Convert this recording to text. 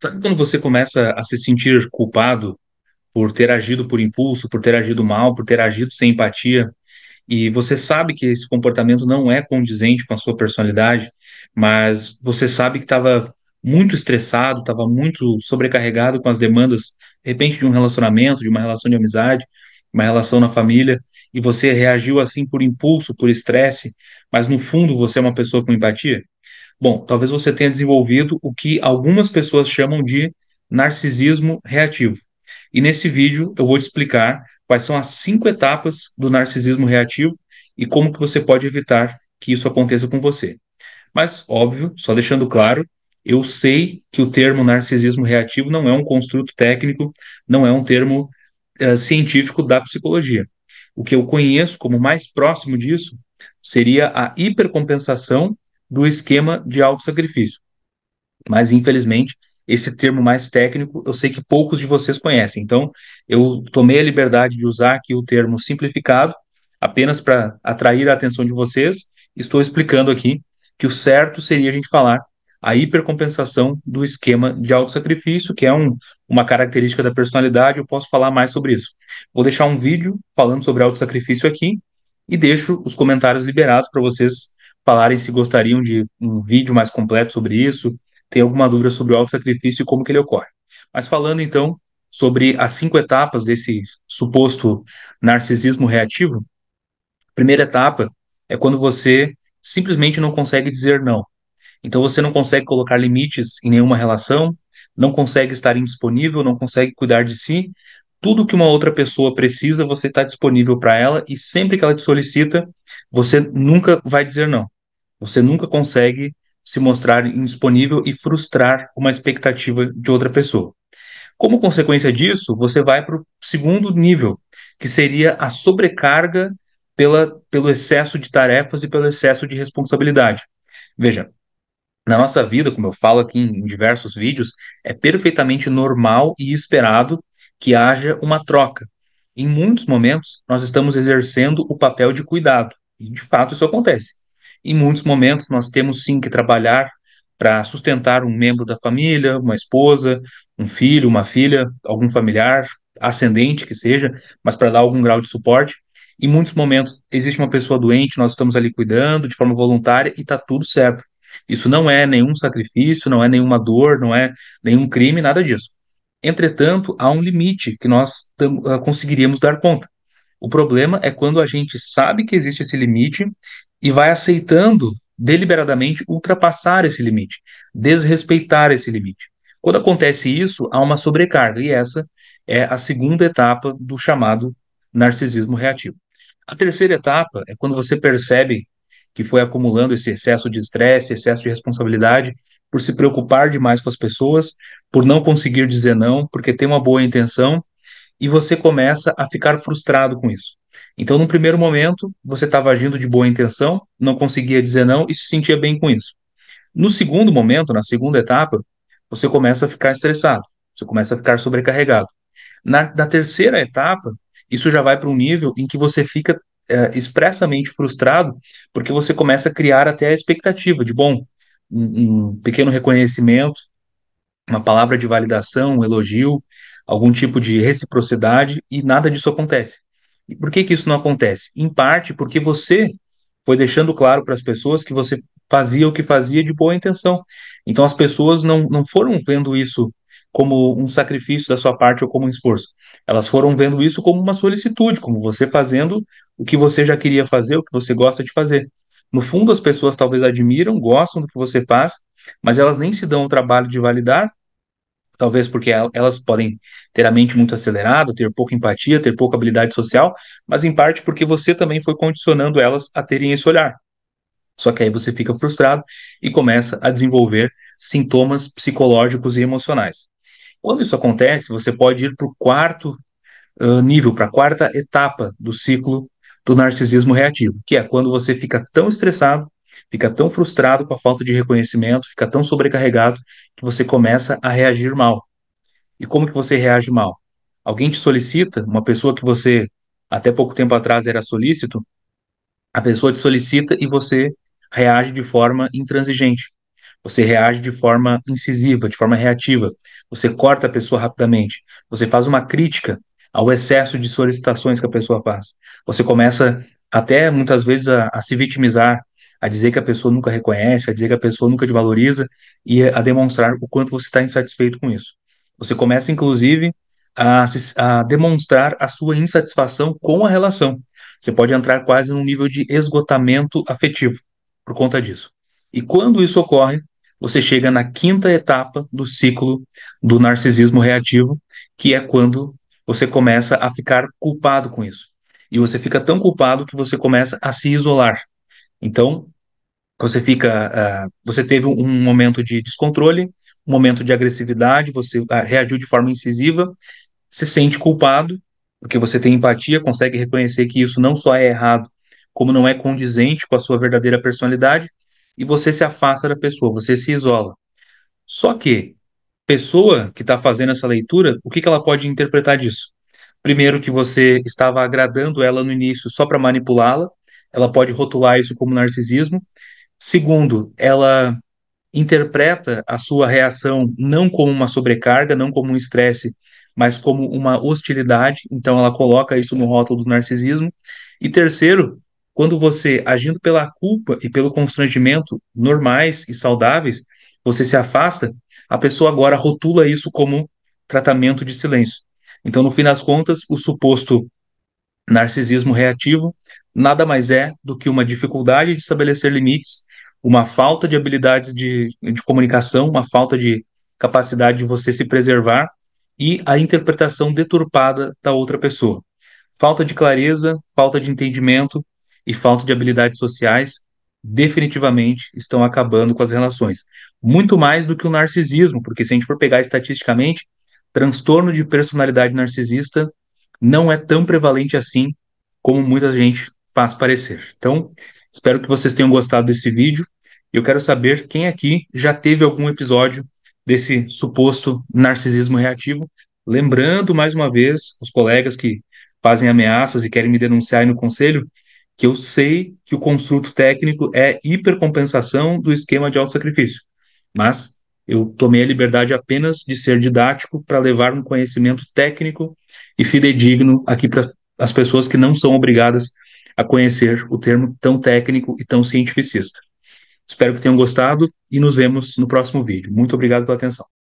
Sabe quando você começa a se sentir culpado por ter agido por impulso, por ter agido mal, por ter agido sem empatia? E você sabe que esse comportamento não é condizente com a sua personalidade, mas você sabe que estava muito estressado, estava muito sobrecarregado com as demandas, de repente, de um relacionamento, de uma relação de amizade, uma relação na família, e você reagiu assim por impulso, por estresse, mas no fundo você é uma pessoa com empatia? Bom, talvez você tenha desenvolvido o que algumas pessoas chamam de narcisismo reativo. E nesse vídeo eu vou te explicar quais são as cinco etapas do narcisismo reativo e como que você pode evitar que isso aconteça com você. Mas, óbvio, só deixando claro, eu sei que o termo narcisismo reativo não é um construto técnico, não é um termo eh, científico da psicologia. O que eu conheço como mais próximo disso seria a hipercompensação do esquema de auto-sacrifício, Mas, infelizmente, esse termo mais técnico eu sei que poucos de vocês conhecem. Então, eu tomei a liberdade de usar aqui o termo simplificado, apenas para atrair a atenção de vocês. Estou explicando aqui que o certo seria a gente falar a hipercompensação do esquema de auto-sacrifício, que é um, uma característica da personalidade, eu posso falar mais sobre isso. Vou deixar um vídeo falando sobre auto-sacrifício aqui e deixo os comentários liberados para vocês falarem se gostariam de um vídeo mais completo sobre isso, tem alguma dúvida sobre o auto-sacrifício e como que ele ocorre. Mas falando então sobre as cinco etapas desse suposto narcisismo reativo, a primeira etapa é quando você simplesmente não consegue dizer não. Então você não consegue colocar limites em nenhuma relação, não consegue estar indisponível, não consegue cuidar de si, tudo que uma outra pessoa precisa, você está disponível para ela e sempre que ela te solicita, você nunca vai dizer não. Você nunca consegue se mostrar indisponível e frustrar uma expectativa de outra pessoa. Como consequência disso, você vai para o segundo nível, que seria a sobrecarga pela, pelo excesso de tarefas e pelo excesso de responsabilidade. Veja, na nossa vida, como eu falo aqui em diversos vídeos, é perfeitamente normal e esperado que haja uma troca. Em muitos momentos, nós estamos exercendo o papel de cuidado, e de fato isso acontece. Em muitos momentos, nós temos sim que trabalhar para sustentar um membro da família, uma esposa, um filho, uma filha, algum familiar, ascendente que seja, mas para dar algum grau de suporte. Em muitos momentos, existe uma pessoa doente, nós estamos ali cuidando de forma voluntária e está tudo certo. Isso não é nenhum sacrifício, não é nenhuma dor, não é nenhum crime, nada disso. Entretanto, há um limite que nós ah, conseguiríamos dar conta. O problema é quando a gente sabe que existe esse limite e vai aceitando deliberadamente ultrapassar esse limite, desrespeitar esse limite. Quando acontece isso, há uma sobrecarga, e essa é a segunda etapa do chamado narcisismo reativo. A terceira etapa é quando você percebe que foi acumulando esse excesso de estresse, excesso de responsabilidade, por se preocupar demais com as pessoas, por não conseguir dizer não, porque tem uma boa intenção, e você começa a ficar frustrado com isso. Então, no primeiro momento, você estava agindo de boa intenção, não conseguia dizer não e se sentia bem com isso. No segundo momento, na segunda etapa, você começa a ficar estressado, você começa a ficar sobrecarregado. Na, na terceira etapa, isso já vai para um nível em que você fica é, expressamente frustrado, porque você começa a criar até a expectativa de, bom, um, pequeno reconhecimento, uma palavra de validação, um elogio, algum tipo de reciprocidade e nada disso acontece. E por que, que isso não acontece? Em parte porque você foi deixando claro para as pessoas que você fazia o que fazia de boa intenção. Então as pessoas não, não foram vendo isso como um sacrifício da sua parte ou como um esforço. Elas foram vendo isso como uma solicitude, como você fazendo o que você já queria fazer, o que você gosta de fazer. No fundo, as pessoas talvez admiram, gostam do que você faz, mas elas nem se dão o trabalho de validar, talvez porque elas podem ter a mente muito acelerada, ter pouca empatia, ter pouca habilidade social, mas em parte porque você também foi condicionando elas a terem esse olhar. Só que aí você fica frustrado e começa a desenvolver sintomas psicológicos e emocionais. Quando isso acontece, você pode ir para o quarto uh, nível, para a quarta etapa do ciclo do narcisismo reativo, que é quando você fica tão estressado, fica tão frustrado com a falta de reconhecimento, fica tão sobrecarregado que você começa a reagir mal. E como que você reage mal? Alguém te solicita, uma pessoa que você até pouco tempo atrás era solícito, a pessoa te solicita e você reage de forma intransigente. Você reage de forma incisiva, de forma reativa. Você corta a pessoa rapidamente. Você faz uma crítica ao excesso de solicitações que a pessoa faz. Você começa até muitas vezes a, a se vitimizar, a dizer que a pessoa nunca reconhece, a dizer que a pessoa nunca te valoriza e a demonstrar o quanto você está insatisfeito com isso. Você começa, inclusive, a, a demonstrar a sua insatisfação com a relação. Você pode entrar quase num nível de esgotamento afetivo por conta disso. E quando isso ocorre, você chega na quinta etapa do ciclo do narcisismo reativo, que é quando você começa a ficar culpado com isso. E você fica tão culpado que você começa a se isolar. Então, você fica. Uh, você teve um momento de descontrole, um momento de agressividade, você ah, reagiu de forma incisiva, se sente culpado, porque você tem empatia, consegue reconhecer que isso não só é errado, como não é condizente com a sua verdadeira personalidade, e você se afasta da pessoa, você se isola. Só que pessoa que está fazendo essa leitura, o que, que ela pode interpretar disso? Primeiro, que você estava agradando ela no início só para manipulá-la, ela pode rotular isso como narcisismo. Segundo, ela interpreta a sua reação não como uma sobrecarga, não como um estresse, mas como uma hostilidade, então ela coloca isso no rótulo do narcisismo. E terceiro, quando você, agindo pela culpa e pelo constrangimento normais e saudáveis, você se afasta, a pessoa agora rotula isso como tratamento de silêncio. Então, no fim das contas, o suposto narcisismo reativo nada mais é do que uma dificuldade de estabelecer limites, uma falta de habilidades de, de comunicação, uma falta de capacidade de você se preservar e a interpretação deturpada da outra pessoa. Falta de clareza, falta de entendimento e falta de habilidades sociais definitivamente estão acabando com as relações muito mais do que o narcisismo, porque se a gente for pegar estatisticamente, transtorno de personalidade narcisista não é tão prevalente assim como muita gente faz parecer. Então, espero que vocês tenham gostado desse vídeo. Eu quero saber quem aqui já teve algum episódio desse suposto narcisismo reativo. Lembrando mais uma vez os colegas que fazem ameaças e querem me denunciar aí no conselho, que eu sei que o construto técnico é hipercompensação do esquema de autossacrifício mas eu tomei a liberdade apenas de ser didático para levar um conhecimento técnico e fidedigno aqui para as pessoas que não são obrigadas a conhecer o termo tão técnico e tão cientificista. Espero que tenham gostado e nos vemos no próximo vídeo. Muito obrigado pela atenção.